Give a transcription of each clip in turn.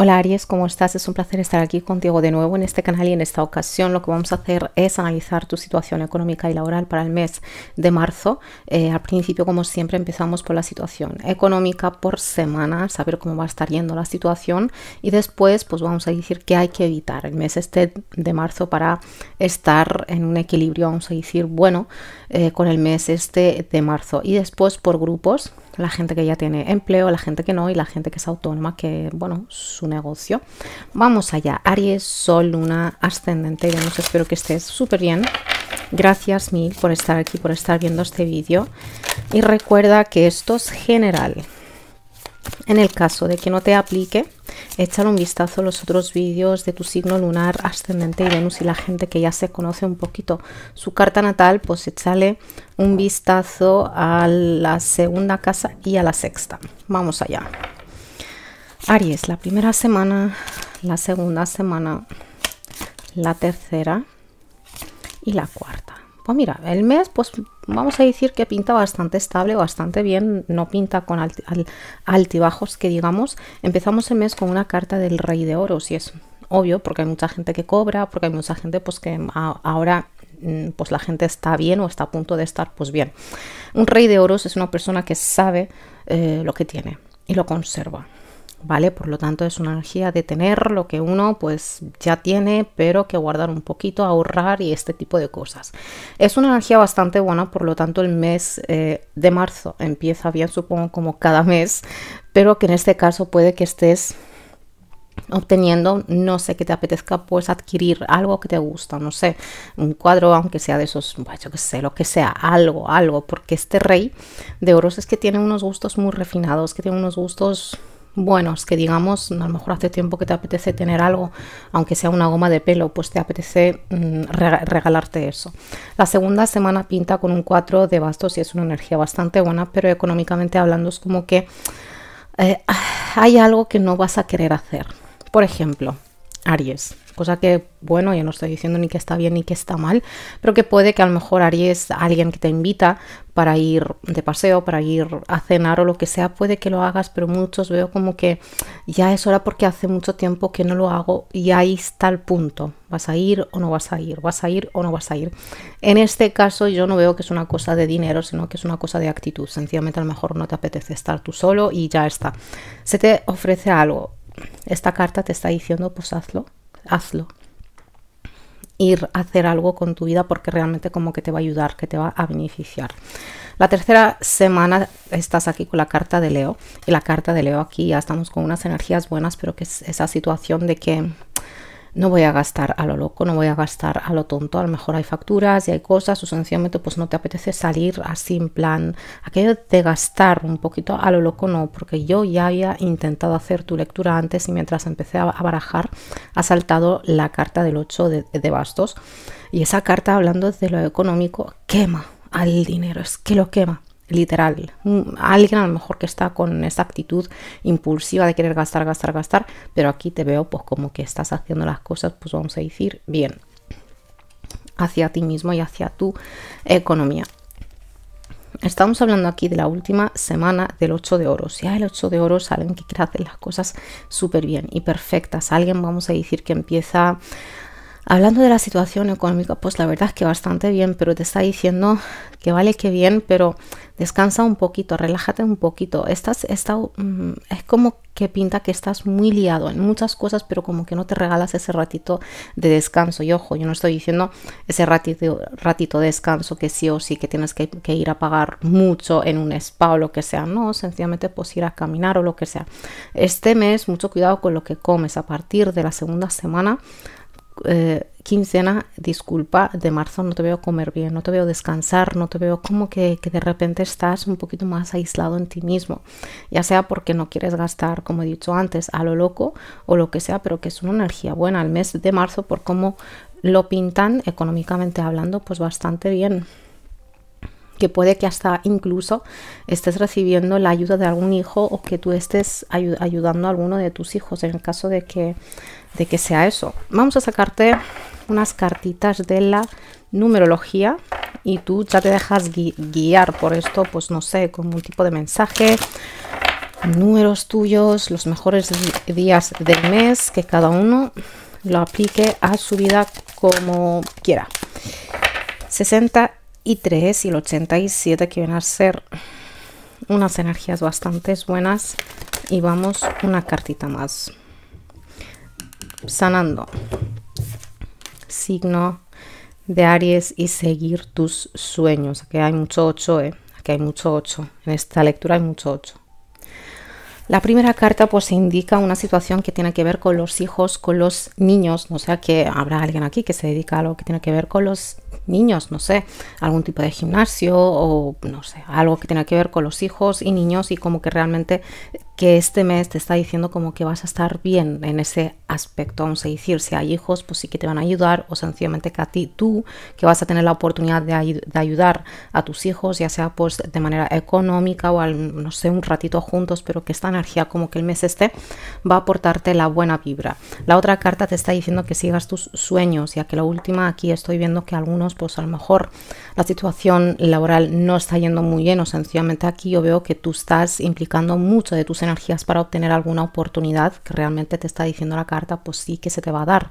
Hola Aries, ¿cómo estás? Es un placer estar aquí contigo de nuevo en este canal y en esta ocasión lo que vamos a hacer es analizar tu situación económica y laboral para el mes de marzo. Eh, al principio, como siempre, empezamos por la situación económica por semana, saber cómo va a estar yendo la situación y después pues vamos a decir qué hay que evitar el mes este de marzo para estar en un equilibrio, vamos a decir, bueno, eh, con el mes este de marzo y después por grupos la gente que ya tiene empleo, la gente que no y la gente que es autónoma, que bueno, su negocio. Vamos allá, Aries, Sol, Luna, Ascendente, vemos espero que estés súper bien. Gracias mil por estar aquí, por estar viendo este vídeo. Y recuerda que esto es general, en el caso de que no te aplique, échale un vistazo a los otros vídeos de tu signo lunar, ascendente y Venus y la gente que ya se conoce un poquito su carta natal, pues échale un vistazo a la segunda casa y a la sexta. Vamos allá. Aries, la primera semana, la segunda semana, la tercera y la cuarta. Oh, mira, el mes, pues vamos a decir que pinta bastante estable, bastante bien, no pinta con altibajos que digamos. Empezamos el mes con una carta del Rey de Oros y es obvio porque hay mucha gente que cobra, porque hay mucha gente pues que ahora mm, pues la gente está bien o está a punto de estar pues bien. Un Rey de Oros es una persona que sabe eh, lo que tiene y lo conserva. ¿vale? Por lo tanto es una energía de tener lo que uno pues ya tiene, pero que guardar un poquito, ahorrar y este tipo de cosas. Es una energía bastante buena, por lo tanto el mes eh, de marzo empieza bien, supongo, como cada mes, pero que en este caso puede que estés obteniendo, no sé, que te apetezca pues adquirir algo que te gusta, no sé, un cuadro, aunque sea de esos, pues, yo qué sé, lo que sea, algo, algo, porque este rey de oros es que tiene unos gustos muy refinados, que tiene unos gustos buenos, que digamos, a lo mejor hace tiempo que te apetece tener algo, aunque sea una goma de pelo, pues te apetece mm, regalarte eso. La segunda semana pinta con un 4 de bastos y es una energía bastante buena, pero económicamente hablando es como que eh, ah, hay algo que no vas a querer hacer. Por ejemplo, Aries, cosa que, bueno, ya no estoy diciendo ni que está bien ni que está mal, pero que puede que a lo mejor Aries, alguien que te invita para ir de paseo, para ir a cenar o lo que sea, puede que lo hagas, pero muchos veo como que ya es hora porque hace mucho tiempo que no lo hago y ahí está el punto, vas a ir o no vas a ir, vas a ir o no vas a ir. En este caso yo no veo que es una cosa de dinero, sino que es una cosa de actitud, sencillamente a lo mejor no te apetece estar tú solo y ya está. Se te ofrece algo, esta carta te está diciendo, pues hazlo, hazlo. Ir a hacer algo con tu vida porque realmente como que te va a ayudar, que te va a beneficiar. La tercera semana estás aquí con la carta de Leo. Y la carta de Leo aquí ya estamos con unas energías buenas, pero que es esa situación de que no voy a gastar a lo loco, no voy a gastar a lo tonto. A lo mejor hay facturas y hay cosas, o sencillamente pues no te apetece salir así en plan. Aquello de gastar un poquito a lo loco no, porque yo ya había intentado hacer tu lectura antes y mientras empecé a barajar ha saltado la carta del 8 de, de bastos. Y esa carta hablando de lo económico quema al dinero, es que lo quema literal. Alguien a lo mejor que está con esa actitud impulsiva de querer gastar, gastar, gastar, pero aquí te veo pues como que estás haciendo las cosas, pues vamos a decir, bien, hacia ti mismo y hacia tu economía. Estamos hablando aquí de la última semana del 8 de oro, si hay el 8 de oro salen que quiere hacer las cosas súper bien y perfectas. Alguien, vamos a decir, que empieza Hablando de la situación económica, pues la verdad es que bastante bien, pero te está diciendo que vale que bien, pero descansa un poquito, relájate un poquito. Estás, mm, es como que pinta que estás muy liado en muchas cosas, pero como que no te regalas ese ratito de descanso. Y ojo, yo no estoy diciendo ese ratito, ratito de descanso que sí o sí que tienes que, que ir a pagar mucho en un spa o lo que sea. No, sencillamente pues ir a caminar o lo que sea. Este mes, mucho cuidado con lo que comes. A partir de la segunda semana eh, quincena, disculpa, de marzo no te veo comer bien, no te veo descansar, no te veo como que, que, de repente estás un poquito más aislado en ti mismo, ya sea porque no quieres gastar, como he dicho antes, a lo loco o lo que sea, pero que es una energía buena el mes de marzo por cómo lo pintan económicamente hablando, pues bastante bien que puede que hasta incluso estés recibiendo la ayuda de algún hijo o que tú estés ayudando a alguno de tus hijos en el caso de que, de que sea eso. Vamos a sacarte unas cartitas de la numerología y tú ya te dejas guiar por esto, pues no sé, con un tipo de mensaje, números tuyos, los mejores días del mes, que cada uno lo aplique a su vida como quiera. 60 y 3 y el 87 que van a ser unas energías bastante buenas y vamos una cartita más sanando signo de Aries y seguir tus sueños que hay mucho 8 eh. hay mucho 8 en esta lectura hay mucho 8 la primera carta pues indica una situación que tiene que ver con los hijos, con los niños, no sea que habrá alguien aquí que se dedica a lo que tiene que ver con los niños, no sé, algún tipo de gimnasio o no sé, algo que tenga que ver con los hijos y niños y como que realmente que este mes te está diciendo como que vas a estar bien en ese aspecto. Vamos a decir, si hay hijos, pues sí que te van a ayudar o sencillamente que a ti tú, que vas a tener la oportunidad de, ayudar a tus hijos, ya sea pues de manera económica o no sé, un ratito juntos, pero que esta energía como que el mes este va a aportarte la buena vibra. La otra carta te está diciendo que sigas tus sueños, ya que la última aquí estoy viendo que algunos pues a lo mejor la situación laboral no está yendo muy bien o sencillamente aquí yo veo que tú estás implicando mucho de tus energías para obtener alguna oportunidad que realmente te está diciendo la carta, pues sí que se te va a dar.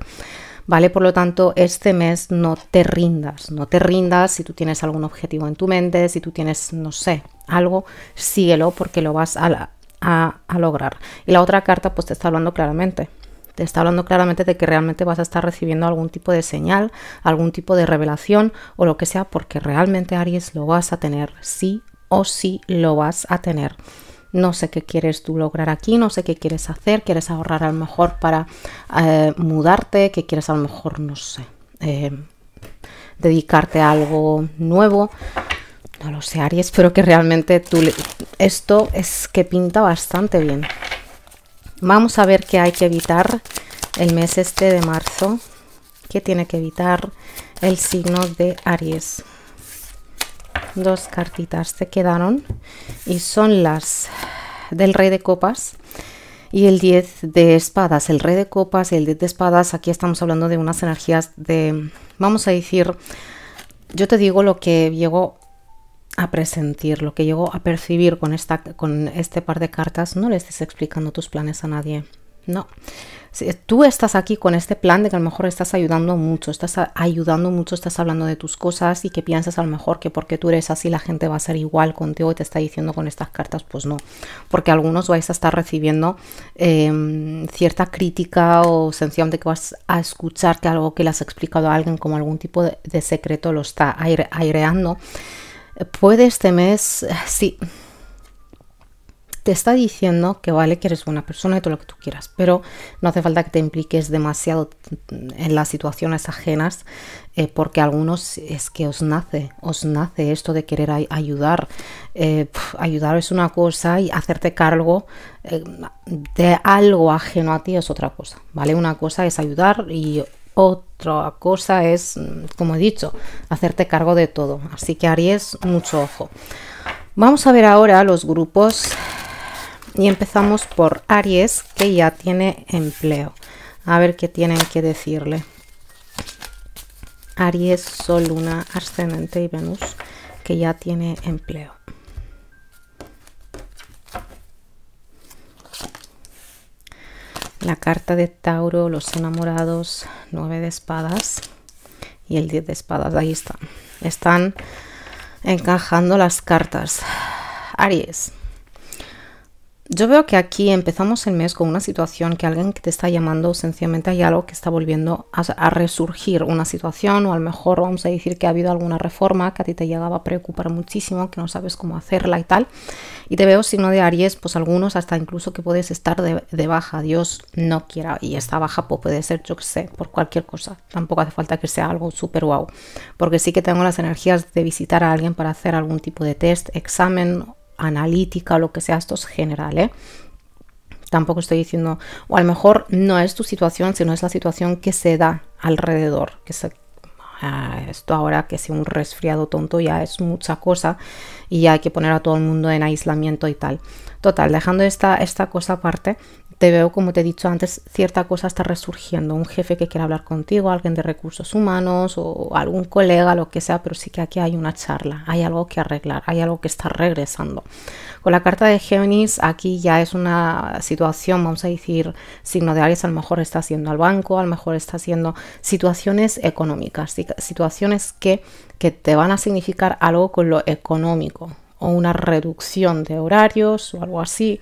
¿Vale? Por lo tanto, este mes no te rindas, no te rindas si tú tienes algún objetivo en tu mente, si tú tienes, no sé, algo, síguelo porque lo vas a, a lograr. Y la otra carta pues te está hablando claramente, te está hablando claramente de que realmente vas a estar recibiendo algún tipo de señal, algún tipo de revelación o lo que sea, porque realmente Aries lo vas a tener, sí o sí lo vas a tener no sé qué quieres tú lograr aquí, no sé qué quieres hacer, quieres ahorrar a lo mejor para eh, mudarte, que quieres a lo mejor, no sé, eh, dedicarte a algo nuevo. No lo sé, Aries, pero que realmente tú esto es que pinta bastante bien. Vamos a ver qué hay que evitar el mes este de marzo. ¿Qué tiene que evitar el signo de Aries? dos cartitas se quedaron y son las del rey de copas y el 10 de espadas. El rey de copas y el 10 de espadas, aquí estamos hablando de unas energías de, vamos a decir, yo te digo lo que llegó a presentir, lo que llegó a percibir con, esta, con este par de cartas. No le estés explicando tus planes a nadie, no, tú estás aquí con este plan de que a lo mejor estás ayudando mucho, estás ayudando mucho, estás hablando de tus cosas y que piensas a lo mejor que porque tú eres así la gente va a ser igual contigo y te está diciendo con estas cartas, pues no, porque algunos vais a estar recibiendo em, cierta crítica o sensación de que vas a escuchar que algo que le has explicado a alguien como algún tipo de, secreto lo está aireando. Puede este mes, sí, te está diciendo que vale que eres buena persona y todo lo que tú quieras, pero no hace falta que te impliques demasiado en las situaciones ajenas, eh, porque algunos es que os nace, os nace esto de querer ayudar. Eh, ayudar es una cosa y hacerte cargo eh, de algo ajeno a ti es otra cosa, ¿vale? Una cosa es ayudar y otra cosa es, como he dicho, hacerte cargo de todo. Así que Aries, mucho ojo. Vamos a ver ahora los grupos y empezamos por Aries, que ya tiene empleo. A ver qué tienen que decirle. Aries, Sol, Luna, Ascendente y Venus, que ya tiene empleo. La carta de Tauro, los enamorados, 9 de espadas y el 10 de espadas. Ahí está. Están encajando las cartas. Aries, yo veo que aquí empezamos el mes con una situación que alguien que te está llamando, sencillamente hay algo que está volviendo a, resurgir, una situación o a lo mejor vamos a decir que ha habido alguna reforma que a ti te llegaba a preocupar muchísimo, que no sabes cómo hacerla y tal. Y te veo si no de Aries, pues algunos hasta incluso que puedes estar de, baja, Dios no quiera, y esta baja pues, puede ser, yo que sé, por cualquier cosa, tampoco hace falta que sea algo súper guau. porque sí que tengo las energías de visitar a alguien para hacer algún tipo de test, examen analítica o lo que sea, esto es general, ¿eh? Tampoco estoy diciendo, o a lo mejor no es tu situación, sino es la situación que se da alrededor, que ah, esto ahora que sea un resfriado tonto ya es mucha cosa y hay que poner a todo el mundo en aislamiento y tal. Total, dejando esta, esta cosa aparte, te veo, como te he dicho antes, cierta cosa está resurgiendo, un jefe que quiere hablar contigo, alguien de recursos humanos o algún colega, lo que sea, pero sí que aquí hay una charla, hay algo que arreglar, hay algo que está regresando. Con la carta de Géminis aquí ya es una situación, vamos a decir, signo de Aries, a lo mejor está haciendo al banco, a lo mejor está haciendo situaciones económicas, situaciones que, que te van a significar algo con lo económico o una reducción de horarios o algo así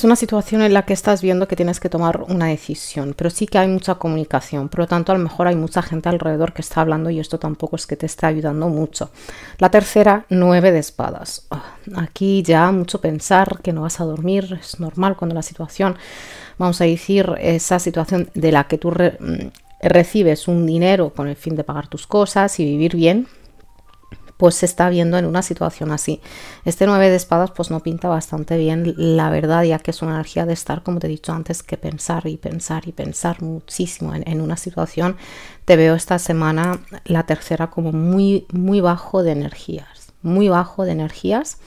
es una situación en la que estás viendo que tienes que tomar una decisión, pero sí que hay mucha comunicación, por lo tanto a lo mejor hay mucha gente alrededor que está hablando y esto tampoco es que te está ayudando mucho. La tercera, nueve de espadas. Ah, aquí ya mucho pensar que no vas a dormir, es normal cuando la situación, vamos a decir, esa situación de la que tú mm, recibes un dinero con el fin de pagar tus cosas y vivir bien, pues se está viendo en una situación así. Este 9 de espadas pues no pinta bastante bien, la verdad, ya que es una energía de estar, como te he dicho antes, que pensar y pensar y pensar muchísimo en, una situación. Te veo esta semana, la tercera, como muy, muy bajo de energías, muy bajo de energías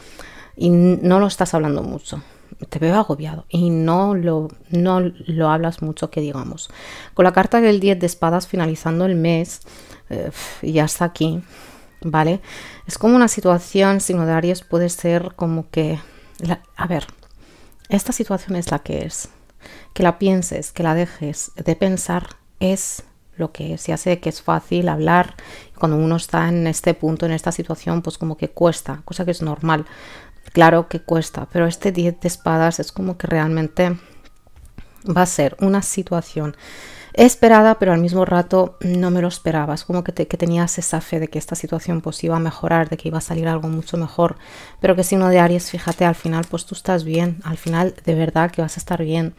y no lo estás hablando mucho. Te veo agobiado y no lo, lo hablas mucho, que digamos. Con la carta del 10 de espadas finalizando el mes, eh, ya está aquí ¿vale? Es como una situación de aries puede ser como que, a ver, esta situación es la que es. Que la pienses, que la dejes de pensar es lo que se hace que es fácil hablar cuando uno está en este punto, en esta situación, pues como que cuesta, cosa que es normal. Claro que cuesta, pero este 10 de espadas es como que realmente va a ser una situación esperada, pero al mismo rato no me lo esperabas, como que, tenías esa fe de que esta situación pues, iba a mejorar, de que iba a salir algo mucho mejor, pero que si no de Aries, fíjate, al final pues tú estás bien, al final de verdad que vas a estar bien.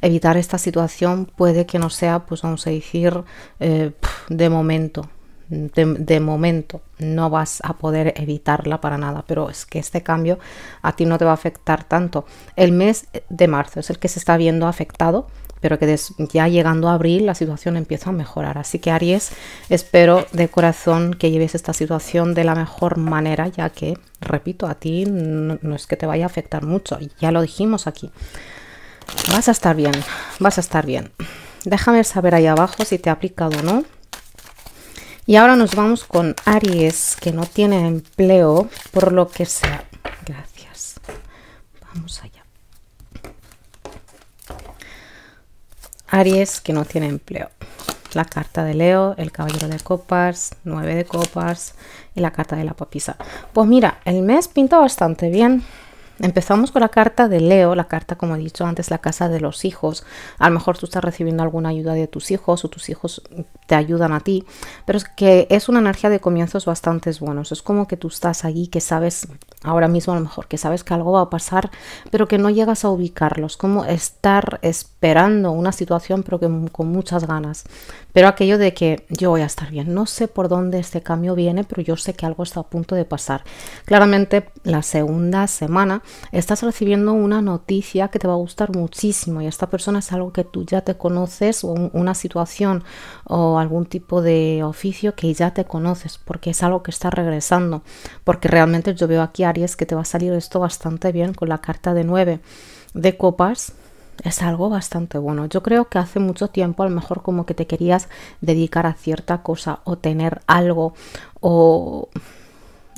Evitar esta situación puede que no sea, pues vamos a decir, eh, de momento, de, momento no vas a poder evitarla para nada, pero es que este cambio a ti no te va a afectar tanto. El mes de marzo es el que se está viendo afectado pero que ya llegando a abril la situación empieza a mejorar. Así que Aries, espero de corazón que lleves esta situación de la mejor manera, ya que, repito, a ti no, es que te vaya a afectar mucho, ya lo dijimos aquí. Vas a estar bien, vas a estar bien. Déjame saber ahí abajo si te ha aplicado o no. Y ahora nos vamos con Aries, que no tiene empleo, por lo que sea. Gracias. Vamos allá. Aries que no tiene empleo. La carta de Leo, el caballero de copas, nueve de copas y la carta de la papisa. Pues mira, el mes pinta bastante bien empezamos con la carta de Leo, la carta, como he dicho antes, la casa de los hijos. A lo mejor tú estás recibiendo alguna ayuda de tus hijos o tus hijos te ayudan a ti, pero es que es una energía de comienzos bastante buenos. Es como que tú estás allí, que sabes ahora mismo a lo mejor, que sabes que algo va a pasar, pero que no llegas a ubicarlos. Como estar esperando una situación, pero que con muchas ganas. Pero aquello de que yo voy a estar bien. No sé por dónde este cambio viene, pero yo sé que algo está a punto de pasar. Claramente, la segunda semana estás recibiendo una noticia que te va a gustar muchísimo y esta persona es algo que tú ya te conoces o una situación o algún tipo de oficio que ya te conoces porque es algo que está regresando. Porque realmente yo veo aquí Aries que te va a salir esto bastante bien con la carta de 9 de copas es algo bastante bueno. Yo creo que hace mucho tiempo a lo mejor como que te querías dedicar a cierta cosa o tener algo o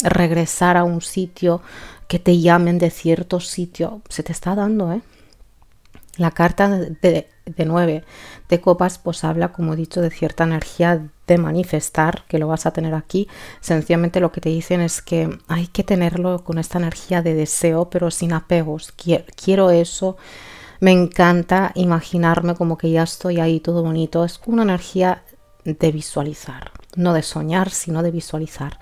regresar a un sitio, que te llamen de cierto sitio, se te está dando, ¿eh? La carta de, de 9 de copas pues habla, como he dicho, de cierta energía de manifestar, que lo vas a tener aquí. Sencillamente lo que te dicen es que hay que tenerlo con esta energía de deseo, pero sin apegos. Quiero, quiero eso, me encanta imaginarme como que ya estoy ahí, todo bonito. Es una energía de visualizar, no de soñar, sino de visualizar.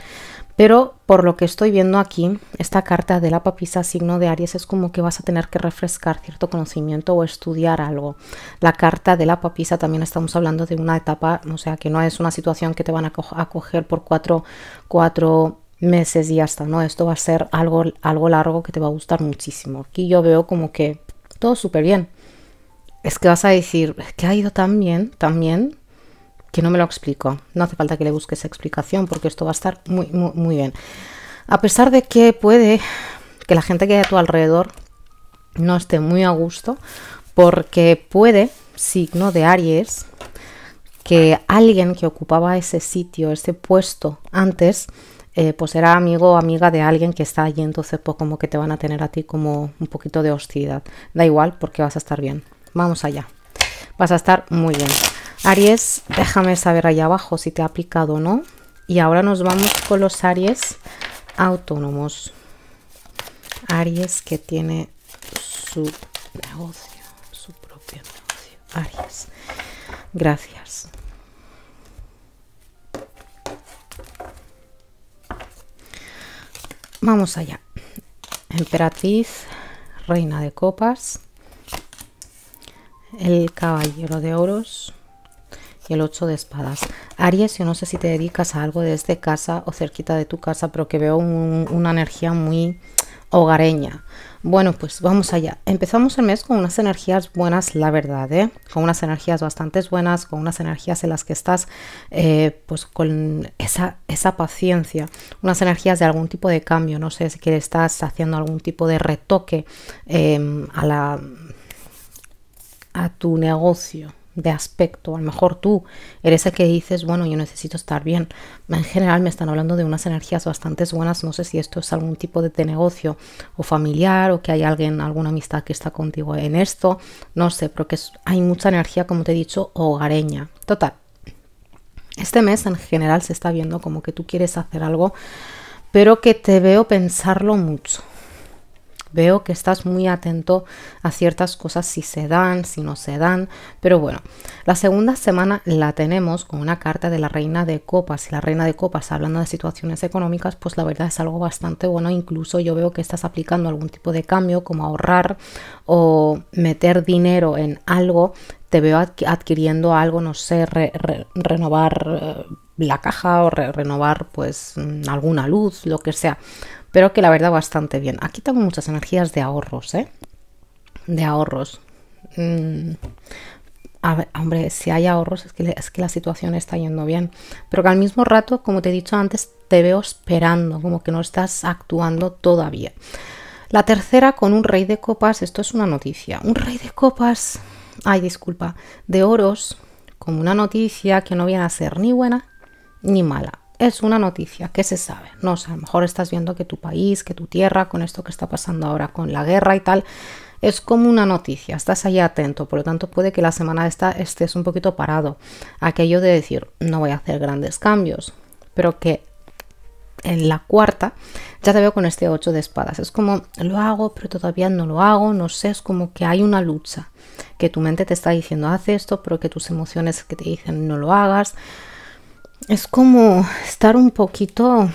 Pero por lo que estoy viendo aquí, esta carta de la papisa signo de Aries es como que vas a tener que refrescar cierto conocimiento o estudiar algo. La carta de la papisa también estamos hablando de una etapa, o sea, que no es una situación que te van a, acoger por cuatro, meses y hasta ¿no? Esto va a ser algo, algo largo que te va a gustar muchísimo. Aquí yo veo como que todo súper bien. Es que vas a decir, que ha ido tan bien, tan bien, que no me lo explico. No hace falta que le busques explicación porque esto va a estar muy, muy, muy bien. A pesar de que puede que la gente que hay a tu alrededor no esté muy a gusto, porque puede, signo de Aries, que alguien que ocupaba ese sitio, ese puesto antes, eh, pues era amigo o amiga de alguien que está allí, entonces pues como que te van a tener a ti como un poquito de hostilidad. Da igual porque vas a estar bien. Vamos allá. Vas a estar muy bien. Aries, déjame saber allá abajo si te ha aplicado o no. Y ahora nos vamos con los Aries autónomos. Aries que tiene su negocio, su propio negocio. Aries, gracias. Vamos allá. Emperatriz, reina de copas, el caballero de oros, el 8 de espadas. Aries, yo no sé si te dedicas a algo desde este casa o cerquita de tu casa, pero que veo una energía muy hogareña. Bueno, pues vamos allá. Empezamos el mes con unas energías buenas, la verdad, ¿eh? con unas energías bastante buenas, con unas energías en las que estás eh, pues con esa, esa paciencia, unas energías de algún tipo de cambio, no sé si que estás haciendo algún tipo de retoque em, a, la, a tu negocio, de aspecto. A lo mejor tú eres el que dices, bueno, yo necesito estar bien. En general me están hablando de unas energías bastante buenas. No sé si esto es algún tipo de, negocio o familiar o que hay alguien, alguna amistad que está contigo en esto. No sé, pero que hay mucha energía, como te he dicho, hogareña. Total. Este mes en general se está viendo como que tú quieres hacer algo, pero que te veo pensarlo mucho. Veo que estás muy atento a ciertas cosas, si se dan, si no se dan. Pero bueno, la segunda semana la tenemos con una carta de la reina de copas. Y la reina de copas, hablando de situaciones económicas, pues la verdad es algo bastante bueno. Incluso yo veo que estás aplicando algún tipo de cambio, como ahorrar o meter dinero en algo. Te veo adquiriendo algo, no sé, renovar. Eh, la caja o renovar pues mm, alguna luz, lo que sea pero que la verdad bastante bien. Aquí tengo muchas energías de ahorros, ¿eh? De ahorros. Mm. A ver, hombre, si hay ahorros, es que, es que la situación está yendo bien. Pero que al mismo rato, como te he dicho antes, te veo esperando, como que no estás actuando todavía. La tercera con un rey de copas, esto es una noticia. Un rey de copas, ay, disculpa, de oros, como una noticia que no viene a ser ni buena ni mala es una noticia que se sabe. No sé, a lo mejor estás viendo que tu país, que tu tierra, con esto que está pasando ahora, con la guerra y tal, es como una noticia, estás ahí atento, por lo tanto puede que la semana esta estés un poquito parado. Aquello de decir, no voy a hacer grandes cambios, pero que en la cuarta ya te veo con este ocho de espadas. Es como, lo hago, pero todavía no lo hago, no sé, es como que hay una lucha, que tu mente te está diciendo, haz esto, pero que tus emociones que te dicen, no lo hagas es como estar un poquito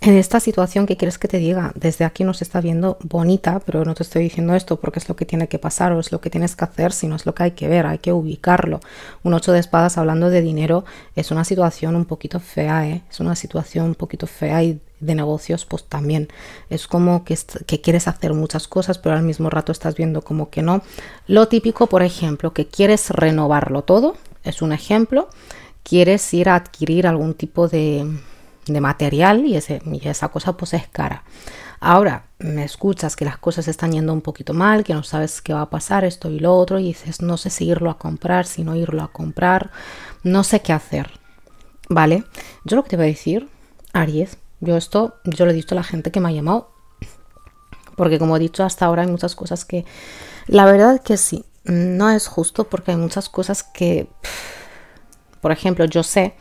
en esta situación que quieres que te diga, desde aquí nos está viendo bonita, pero no te estoy diciendo esto porque es lo que tiene que pasar o es lo que tienes que hacer, sino es lo que hay que ver, hay que ubicarlo. Un ocho de espadas hablando de dinero es una situación un poquito fea, ¿eh? es una situación un poquito fea y de negocios pues también es como que, que quieres hacer muchas cosas pero al mismo rato estás viendo como que no. Lo típico, por ejemplo, que quieres renovarlo todo, es un ejemplo quieres ir a adquirir algún tipo de, material y, esa cosa pues es cara. Ahora, me escuchas que las cosas están yendo un poquito mal, que no sabes qué va a pasar, esto y lo otro, y dices, no sé si irlo a comprar, si no irlo a comprar, no sé qué hacer. ¿Vale? Yo lo que te voy a decir, Aries, yo esto, yo lo he dicho a la gente que me ha llamado, porque como he dicho hasta ahora hay muchas cosas que, la verdad que sí, no es justo porque hay muchas cosas que por ejemplo, yo sé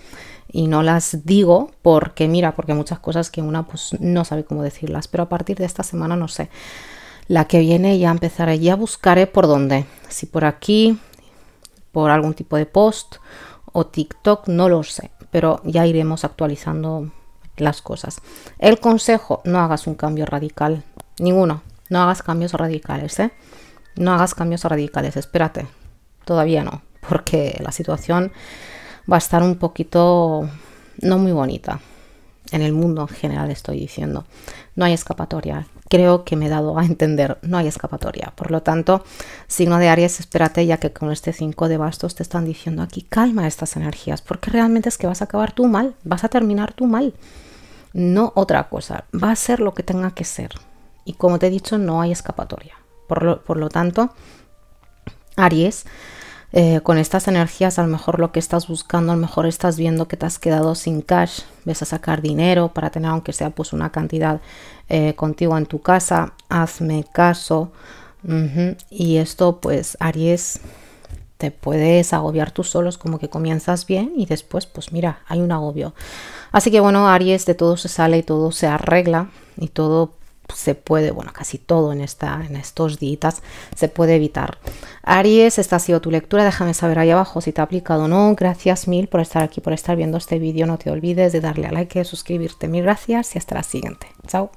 y no las digo porque, mira, porque muchas cosas que una pues no sabe cómo decirlas, pero a partir de esta semana no sé. La que viene ya empezaré, ya buscaré por dónde, si por aquí, por algún tipo de post o TikTok, no lo sé, pero ya iremos actualizando las cosas. El consejo, no hagas un cambio radical, ninguno, no hagas cambios radicales, ¿eh? No hagas cambios radicales, espérate, todavía no, porque la situación va a estar un poquito no muy bonita. En el mundo en general estoy diciendo, no hay escapatoria. Creo que me he dado a entender, no hay escapatoria. Por lo tanto, signo de Aries, espérate ya que con este 5 de bastos te están diciendo aquí, calma estas energías, porque realmente es que vas a acabar tú mal, vas a terminar tú mal. No otra cosa, va a ser lo que tenga que ser. Y como te he dicho, no hay escapatoria. Por lo, por lo tanto, Aries, eh, con estas energías a lo mejor lo que estás buscando, a lo mejor estás viendo que te has quedado sin cash, ves a sacar dinero para tener aunque sea pues una cantidad eh, contigo en tu casa, hazme caso. Y esto pues Aries te puedes agobiar tú solos, como que comienzas bien y después, pues mira, hay un agobio. Así que bueno, Aries, de todo se sale y todo se arregla y todo se puede, bueno, casi todo en, esta, en estos días se puede evitar. Aries, esta ha sido tu lectura. Déjame saber ahí abajo si te ha aplicado o no. Gracias mil por estar aquí, por estar viendo este vídeo. No te olvides de darle a like, suscribirte. Mil gracias y hasta la siguiente. Chao.